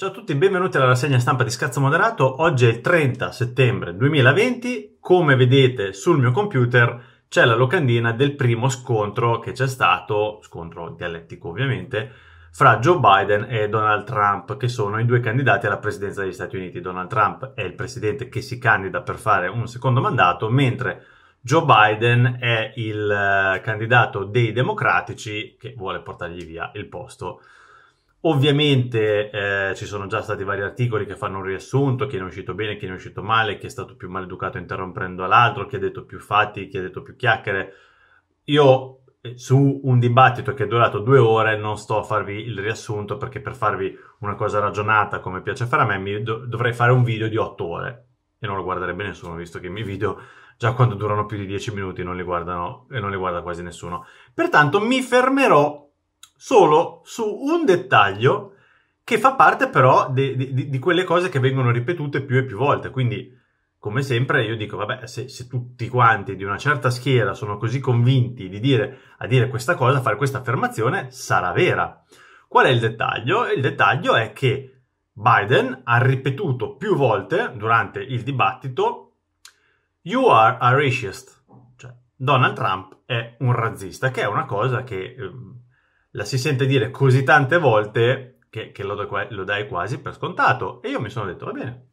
Ciao a tutti benvenuti alla rassegna stampa di Scazzo Moderato. Oggi è il 30 settembre 2020. Come vedete sul mio computer c'è la locandina del primo scontro che c'è stato, scontro dialettico ovviamente, fra Joe Biden e Donald Trump, che sono i due candidati alla presidenza degli Stati Uniti. Donald Trump è il presidente che si candida per fare un secondo mandato, mentre Joe Biden è il eh, candidato dei democratici che vuole portargli via il posto Ovviamente eh, ci sono già stati vari articoli che fanno un riassunto, chi è uscito bene, chi è uscito male, chi è stato più maleducato interrompendo l'altro, chi ha detto più fatti, chi ha detto più chiacchiere. Io eh, su un dibattito che è durato due ore non sto a farvi il riassunto perché per farvi una cosa ragionata come piace fare a me mi do- dovrei fare un video di otto ore e non lo guarderebbe nessuno visto che i miei video già quando durano più di dieci minuti non li guardano e non li guarda quasi nessuno. Pertanto mi fermerò solo su un dettaglio che fa parte però di, di, di, quelle cose che vengono ripetute più e più volte. Quindi, come sempre, io dico, vabbè, se, se tutti quanti di una certa schiera sono così convinti di dire, a dire questa cosa, fare questa affermazione, sarà vera. Qual è il dettaglio? Il dettaglio è che Biden ha ripetuto più volte durante il dibattito You are a racist. Cioè, Donald Trump è un razzista, che è una cosa che ehm, la si sente dire così tante volte che, che lo, do, lo, dai quasi per scontato. E io mi sono detto, va bene,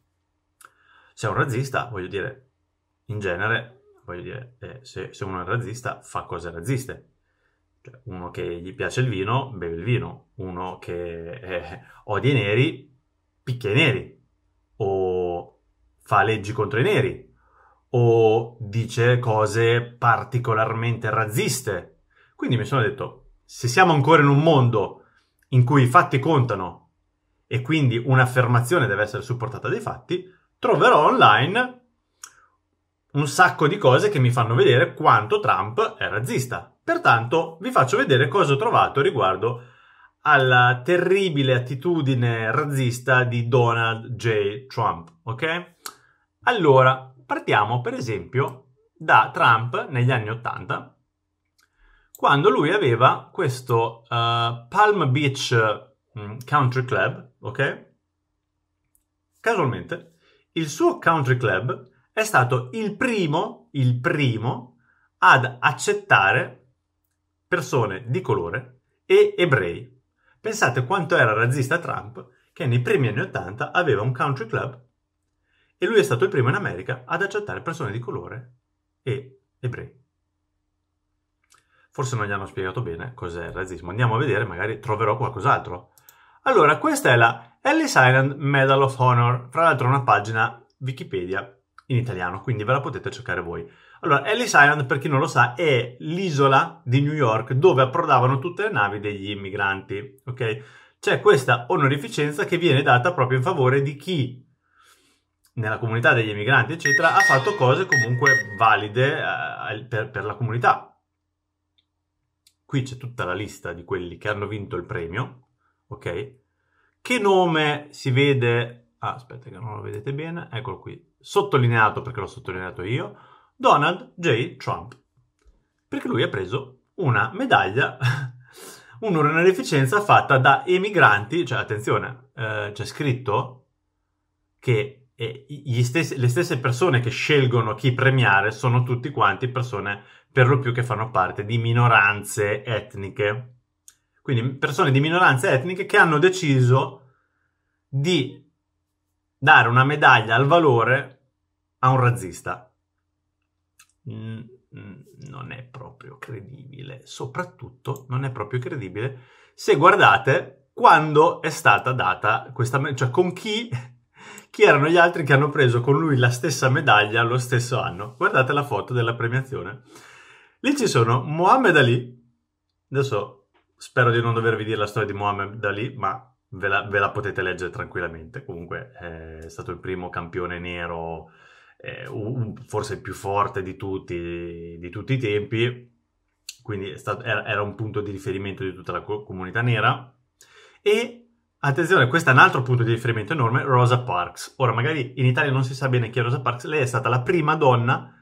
sei un razzista, voglio dire, in genere, voglio dire, eh, se, se, uno è razzista fa cose razziste. Cioè, uno che gli piace il vino, beve il vino. Uno che eh, odia i neri, picchia i neri. O fa leggi contro i neri. O dice cose particolarmente razziste. Quindi mi sono detto, se siamo ancora in un mondo in cui i fatti contano e quindi un'affermazione deve essere supportata dai fatti, troverò online un sacco di cose che mi fanno vedere quanto Trump è razzista. Pertanto vi faccio vedere cosa ho trovato riguardo alla terribile attitudine razzista di Donald J. Trump, ok? Allora, partiamo per esempio da Trump negli anni 80 quando lui aveva questo uh, Palm Beach mm, Country Club, ok? Casualmente, il suo country club è stato il primo, il primo ad accettare persone di colore e ebrei. Pensate quanto era razzista Trump che nei primi anni 80 aveva un country club e lui è stato il primo in America ad accettare persone di colore e ebrei. Forse non gli hanno spiegato bene cos'è il razzismo. Andiamo a vedere, magari troverò qualcos'altro. Allora, questa è la Ellis Island Medal of Honor, fra l'altro una pagina Wikipedia in italiano, quindi ve la potete cercare voi. Allora, Ellis Island, per chi non lo sa, è l'isola di New York dove approdavano tutte le navi degli immigranti, ok? C'è questa onorificenza che viene data proprio in favore di chi nella comunità degli immigranti, eccetera, ha fatto cose comunque valide eh, per, per la comunità, qui c'è tutta la lista di quelli che hanno vinto il premio, ok? Che nome si vede... Ah, aspetta che non lo vedete bene, eccolo qui, sottolineato perché l'ho sottolineato io, Donald J. Trump, perché lui ha preso una medaglia, un'onoreficenza fatta da emigranti, cioè attenzione, eh, c'è scritto che eh, stessi, le stesse persone che scelgono chi premiare sono tutti quanti persone per lo più che fanno parte di minoranze etniche. Quindi persone di minoranze etniche che hanno deciso di dare una medaglia al valore a un razzista. non è proprio credibile, soprattutto non è proprio credibile se guardate quando è stata data questa medaglia, cioè con chi, chi erano gli altri che hanno preso con lui la stessa medaglia lo stesso anno. Guardate la foto della premiazione Lì ci sono Mohammed Ali. Adesso spero di non dovervi dire la storia di Mohammed Ali, ma ve la, ve la potete leggere tranquillamente. Comunque eh, è stato il primo campione nero, eh, un, forse il più forte di tutti, di tutti i tempi. Quindi stato, era, era un punto di riferimento di tutta la comunità nera. E Attenzione, questo è un altro punto di riferimento enorme, Rosa Parks. Ora, magari in Italia non si sa bene chi è Rosa Parks, lei è stata la prima donna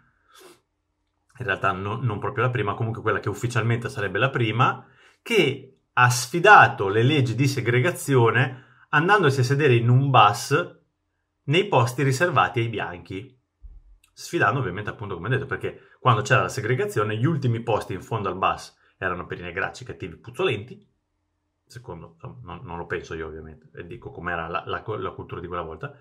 in realtà no, non proprio la prima, comunque quella che ufficialmente sarebbe la prima, che ha sfidato le leggi di segregazione andandosi a sedere in un bus nei posti riservati ai bianchi. Sfidando ovviamente appunto come detto, perché quando c'era la segregazione gli ultimi posti in fondo al bus erano per i negracci, cattivi, puzzolenti, secondo, non, non lo penso io ovviamente, e dico com'era la, la, la cultura di quella volta,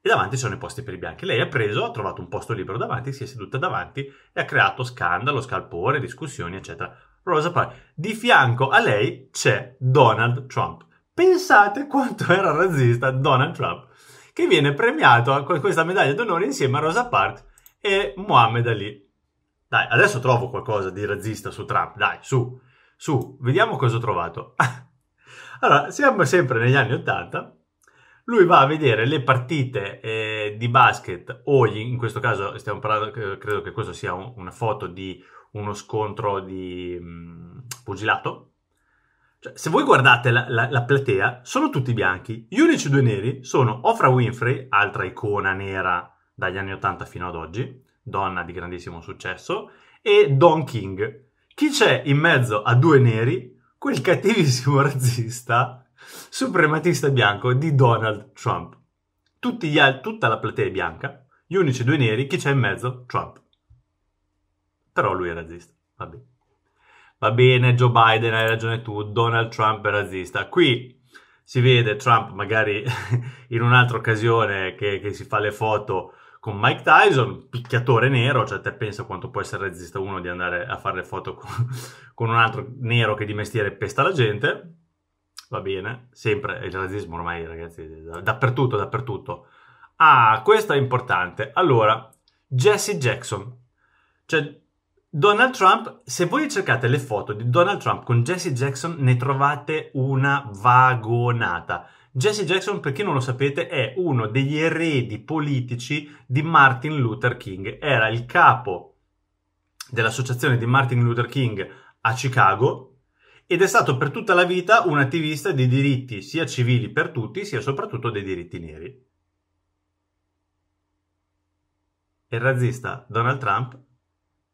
e davanti ci sono i posti per i bianchi. Lei ha preso, ha trovato un posto libero davanti, si è seduta davanti e ha creato scandalo, scalpore, discussioni, eccetera. Rosa Parks. Di fianco a lei c'è Donald Trump. Pensate quanto era razzista Donald Trump, che viene premiato con questa medaglia d'onore insieme a Rosa Parks e Mohammed Ali. Dai, adesso trovo qualcosa di razzista su Trump, dai, su, su, vediamo cosa ho trovato. allora, siamo sempre negli anni Ottanta lui va a vedere le partite eh, di basket o in questo caso stiamo parlando, credo che questa sia un, una foto di uno scontro di mh, mm, pugilato. Cioè, se voi guardate la, la, la, platea, sono tutti bianchi. Gli unici due neri sono Ofra Winfrey, altra icona nera dagli anni 80 fino ad oggi, donna di grandissimo successo, e Don King. Chi c'è in mezzo a due neri? Quel cattivissimo razzista suprematista bianco di Donald Trump. Gli, tutta la platea è bianca, gli unici due neri, chi c'è in mezzo? Trump. Però lui è razzista, va bene. Va bene, Joe Biden, hai ragione tu, Donald Trump è razzista. Qui si vede Trump magari in un'altra occasione che, che, si fa le foto con Mike Tyson, picchiatore nero, cioè te pensa quanto può essere razzista uno di andare a fare le foto con, con un altro nero che di mestiere pesta la gente, va bene, sempre il razzismo ormai ragazzi, dappertutto, dappertutto. Ah, questo è importante. Allora, Jesse Jackson. Cioè, Donald Trump, se voi cercate le foto di Donald Trump con Jesse Jackson ne trovate una vagonata. Jesse Jackson, per chi non lo sapete, è uno degli eredi politici di Martin Luther King. Era il capo dell'associazione di Martin Luther King a Chicago ed è stato per tutta la vita un attivista di diritti sia civili per tutti, sia soprattutto dei diritti neri. Il razzista Donald Trump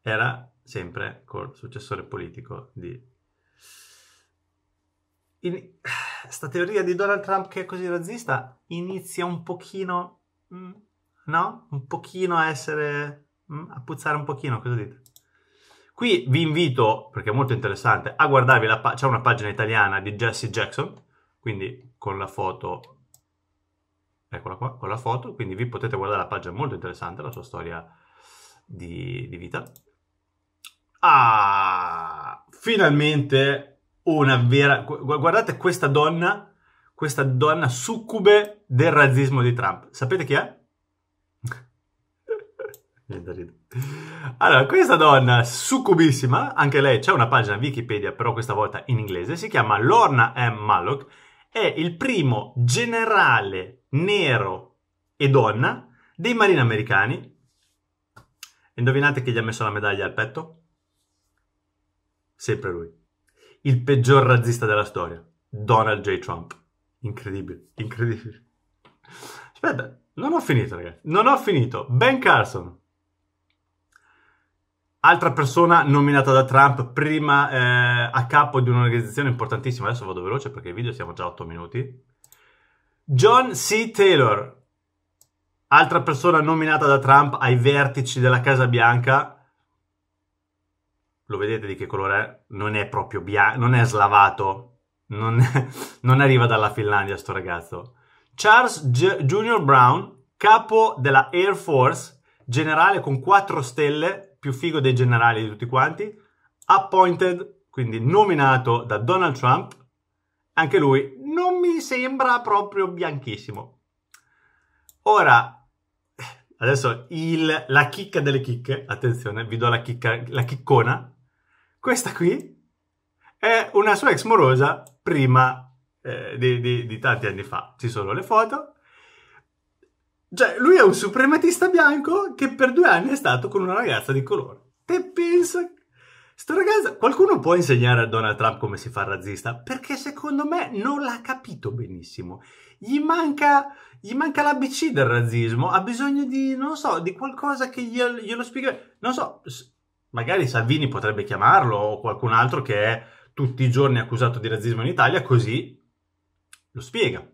era sempre col successore politico di... In... Sta teoria di Donald Trump che è così razzista inizia un pochino... Mm, no? Un pochino a essere... Mm, a puzzare un pochino, cosa dite? Qui vi invito, perché è molto interessante, a guardarvi, la c'è una pagina italiana di Jesse Jackson, quindi con la foto, eccola qua, con la foto, quindi vi potete guardare la pagina, molto interessante, la sua storia di, di vita. Ah, finalmente una vera... Guardate questa donna, questa donna succube del razzismo di Trump. Sapete chi è? Allora, questa donna succubissima, anche lei c'è una pagina Wikipedia, però questa volta in inglese, si chiama Lorna M. Mallock, è il primo generale nero e donna dei marini americani. Indovinate chi gli ha messo la medaglia al petto? Sempre lui. Il peggior razzista della storia, Donald J. Trump. Incredibile, incredibile. Aspetta, non ho finito, ragazzi. Non ho finito. Ben Carson, Altra persona nominata da Trump, prima eh, a capo di un'organizzazione importantissima, adesso vado veloce perché il video siamo già a 8 minuti. John C. Taylor, altra persona nominata da Trump ai vertici della Casa Bianca. Lo vedete di che colore è? Non è proprio bianco, non è slavato, non, è, non arriva dalla Finlandia sto ragazzo. Charles G- Junior Brown, capo della Air Force, generale con 4 stelle più figo dei generali di tutti quanti, appointed, quindi nominato da Donald Trump, anche lui non mi sembra proprio bianchissimo. Ora, adesso il, la chicca delle chicche, attenzione, vi do la, chicca, la chiccona, questa qui è una sua ex morosa prima eh, di, di, di tanti anni fa, ci sono le foto, cioè, lui è un suprematista bianco che per due anni è stato con una ragazza di colore. Te pensa... Sto ragazzo, Qualcuno può insegnare a Donald Trump come si fa il razzista? Perché secondo me non l'ha capito benissimo. Gli manca... Gli manca l'ABC del razzismo. Ha bisogno di, non so, di qualcosa che glielo, glielo spiega... Non so, magari Salvini potrebbe chiamarlo o qualcun altro che è tutti i giorni accusato di razzismo in Italia, così lo spiega.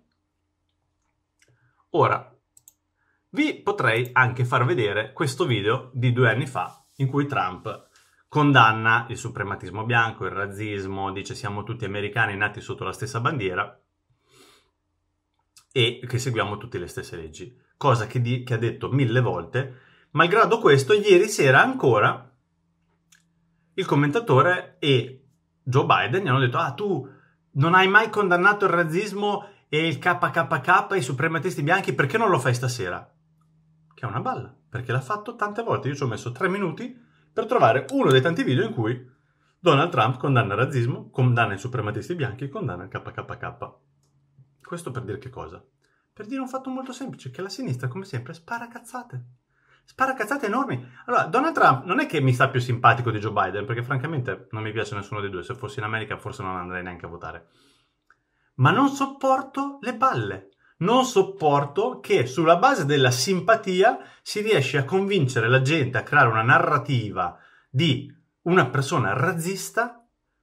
Ora, vi potrei anche far vedere questo video di due anni fa in cui Trump condanna il suprematismo bianco, il razzismo, dice siamo tutti americani nati sotto la stessa bandiera e che seguiamo tutte le stesse leggi, cosa che, di, che ha detto mille volte. Malgrado questo, ieri sera ancora il commentatore e Joe Biden gli hanno detto ah tu non hai mai condannato il razzismo e il KKK, i suprematisti bianchi, perché non lo fai stasera? che è una balla, perché l'ha fatto tante volte. Io ci ho messo tre minuti per trovare uno dei tanti video in cui Donald Trump condanna il razzismo, condanna i suprematisti bianchi, condanna il KKK. Questo per dire che cosa? Per dire un fatto molto semplice, che la sinistra, come sempre, spara cazzate. Spara cazzate enormi. Allora, Donald Trump non è che mi sta più simpatico di Joe Biden, perché francamente non mi piace nessuno dei due. Se fossi in America forse non andrei neanche a votare. Ma non sopporto le balle non sopporto che sulla base della simpatia si riesce a convincere la gente a creare una narrativa di una persona razzista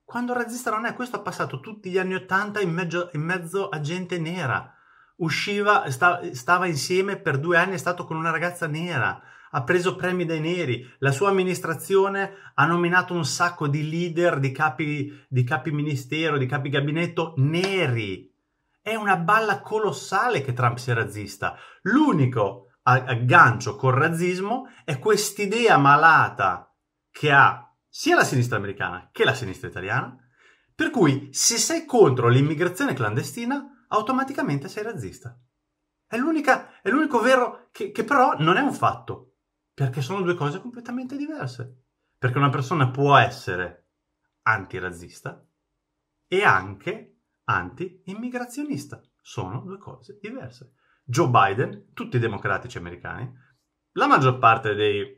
quando razzista non è. Questo ha passato tutti gli anni Ottanta in, in mezzo, a gente nera. Usciva, sta, stava insieme per due anni, è stato con una ragazza nera, ha preso premi dai neri. La sua amministrazione ha nominato un sacco di leader, di capi, di capi ministero, di capi gabinetto neri è una balla colossale che Trump sia razzista. L'unico aggancio col razzismo è quest'idea malata che ha sia la sinistra americana che la sinistra italiana, per cui se sei contro l'immigrazione clandestina, automaticamente sei razzista. È, l'unica, è l'unico vero che, che però non è un fatto, perché sono due cose completamente diverse. Perché una persona può essere antirazzista e anche anti-immigrazionista. Sono due cose diverse. Joe Biden, tutti i democratici americani, la maggior parte dei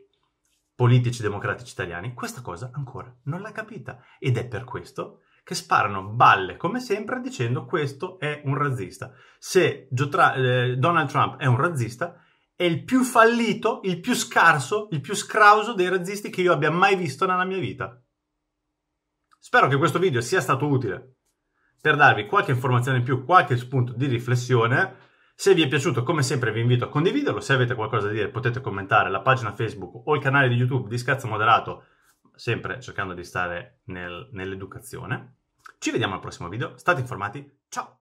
politici democratici italiani, questa cosa ancora non l'ha capita. Ed è per questo che sparano balle come sempre dicendo questo è un razzista. Se Tra- eh, Donald Trump è un razzista, è il più fallito, il più scarso, il più scrauso dei razzisti che io abbia mai visto nella mia vita. Spero che questo video sia stato utile per darvi qualche informazione in più, qualche spunto di riflessione. Se vi è piaciuto, come sempre, vi invito a condividerlo. Se avete qualcosa da dire, potete commentare la pagina Facebook o il canale di YouTube di Scazzo Moderato, sempre cercando di stare nel, nell'educazione. Ci vediamo al prossimo video. State informati. Ciao!